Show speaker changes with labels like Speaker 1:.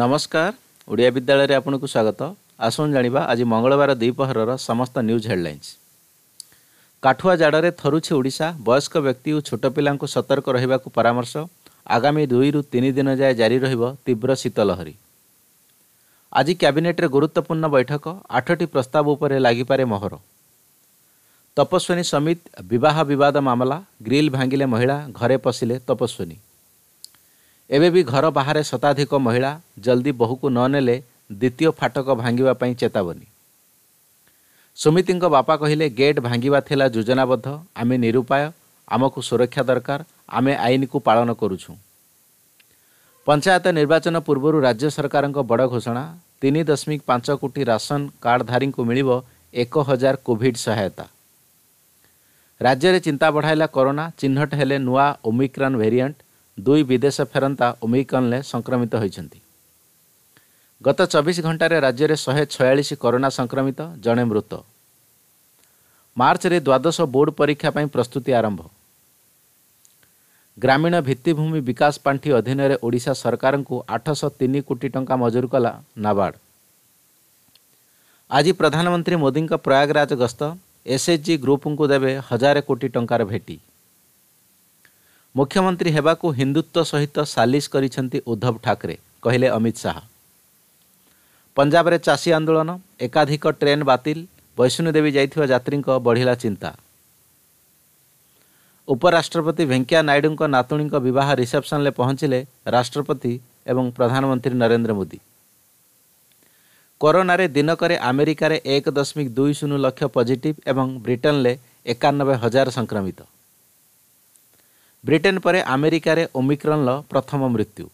Speaker 1: ନମସ୍କାର ଓଡ଼ିଆ ବିଦ୍ୟାଳୟରେ ଆପଣଙ୍କୁ ସ୍ୱାଗତ ଆସନ୍ତୁ ଜାଣିବା ଆଜି ମଙ୍ଗଳବାର ଦ୍ୱିପହରର ସମସ୍ତ ନ୍ୟୁଜ୍ ହେଡ଼ଲାଇନ୍ସ କାଠୁଆ ଜାଡ଼ରେ ଥରୁଛି ଓଡ଼ିଶା ବୟସ୍କ ବ୍ୟକ୍ତି ଓ ଛୋଟ ପିଲାଙ୍କୁ ସତର୍କ ରହିବାକୁ ପରାମର୍ଶ ଆଗାମୀ ଦୁଇରୁ ତିନି ଦିନ ଯାଏ ଜାରି ରହିବ ତୀବ୍ର ଶୀତ ଲହରୀ ଆଜି କ୍ୟାବିନେଟ୍ରେ ଗୁରୁତ୍ୱପୂର୍ଣ୍ଣ ବୈଠକ ଆଠଟି ପ୍ରସ୍ତାବ ଉପରେ ଲାଗିପାରେ ମହର ତପସ୍ୱିନୀ ସମିତ ବିବାହ ବିବାଦ ମାମଲା ଗ୍ରିଲ୍ ଭାଙ୍ଗିଲେ ମହିଳା ଘରେ ପଶିଲେ ତପସ୍ୱିନୀ ଏବେ ବି ଘର ବାହାରେ ଶତାଧିକ ମହିଳା ଜଲ୍ଦି ବୋହୂକୁ ନ ନେଲେ ଦ୍ୱିତୀୟ ଫାଟକ ଭାଙ୍ଗିବା ପାଇଁ ଚେତାବନୀ ସୁମିତିଙ୍କ ବାପା କହିଲେ ଗେଟ୍ ଭାଙ୍ଗିବା ଥିଲା ଯୋଜନାବଦ୍ଧ ଆମେ ନିରୁପାୟ ଆମକୁ ସୁରକ୍ଷା ଦରକାର ଆମେ ଆଇନକୁ ପାଳନ କରୁଛୁ ପଞ୍ଚାୟତ ନିର୍ବାଚନ ପୂର୍ବରୁ ରାଜ୍ୟ ସରକାରଙ୍କ ବଡ଼ ଘୋଷଣା ତିନି ଦଶମିକ ପାଞ୍ଚ କୋଟି ରାସନ କାର୍ଡ଼ଧାରୀଙ୍କୁ ମିଳିବ ଏକ ହଜାର କୋଭିଡ୍ ସହାୟତା ରାଜ୍ୟରେ ଚିନ୍ତା ବଢ଼ାଇଲା କରୋନା ଚିହ୍ନଟ ହେଲେ ନୂଆ ଓମିକ୍ରନ୍ ଭେରିଏଣ୍ଟ ଦୁଇ ବିଦେଶ ଫେରନ୍ତା ଓମିକନ୍ରେ ସଂକ୍ରମିତ ହୋଇଛନ୍ତି ଗତ ଚବିଶ ଘଣ୍ଟାରେ ରାଜ୍ୟରେ ଶହେ ଛୟାଳିଶ କରୋନା ସଂକ୍ରମିତ ଜଣେ ମୃତ ମାର୍ଚ୍ଚରେ ଦ୍ୱାଦଶ ବୋର୍ଡ ପରୀକ୍ଷା ପାଇଁ ପ୍ରସ୍ତୁତି ଆରମ୍ଭ ଗ୍ରାମୀଣ ଭିତ୍ତିଭୂମି ବିକାଶ ପାଣ୍ଠି ଅଧୀନରେ ଓଡ଼ିଶା ସରକାରଙ୍କୁ ଆଠଶହ ତିନି କୋଟି ଟଙ୍କା ମଜୁରି କଲା ନାବାର୍ଡ଼ ଆଜି ପ୍ରଧାନମନ୍ତ୍ରୀ ମୋଦିଙ୍କ ପ୍ରୟାଗରାଜ ଗସ୍ତ ଏସ୍ଏଚ୍ଜି ଗ୍ରୁପ୍ଙ୍କୁ ଦେବେ ହଜାର କୋଟି ଟଙ୍କାର ଭେଟି ମୁଖ୍ୟମନ୍ତ୍ରୀ ହେବାକୁ ହିନ୍ଦୁତ୍ୱ ସହିତ ସାଲିସ୍ କରିଛନ୍ତି ଉଦ୍ଧବ ଠାକରେ କହିଲେ ଅମିତ ଶାହା ପଞ୍ଜାବରେ ଚାଷୀ ଆନ୍ଦୋଳନ ଏକାଧିକ ଟ୍ରେନ୍ ବାତିଲ ବୈଷ୍ଣୋଦେବୀ ଯାଇଥିବା ଯାତ୍ରୀଙ୍କ ବଢ଼ିଲା ଚିନ୍ତା ଉପରାଷ୍ଟ୍ରପତି ଭେଙ୍କିୟା ନାଇଡୁଙ୍କ ନାତୁଣୀଙ୍କ ବିବାହ ରିସେପ୍ସନରେ ପହଞ୍ଚିଲେ ରାଷ୍ଟ୍ରପତି ଏବଂ ପ୍ରଧାନମନ୍ତ୍ରୀ ନରେନ୍ଦ୍ର ମୋଦି କରୋନାରେ ଦିନକରେ ଆମେରିକାରେ ଏକ ଦଶମିକ ଦୁଇ ଶୂନ ଲକ୍ଷ ପଜିଟିଭ୍ ଏବଂ ବ୍ରିଟେନ୍ରେ ଏକାନବେ ହଜାର ସଂକ୍ରମିତ ବ୍ରିଟେନ୍ ପରେ ଆମେରିକାରେ ଓମିକ୍ରନ୍ର ପ୍ରଥମ ମୃତ୍ୟୁ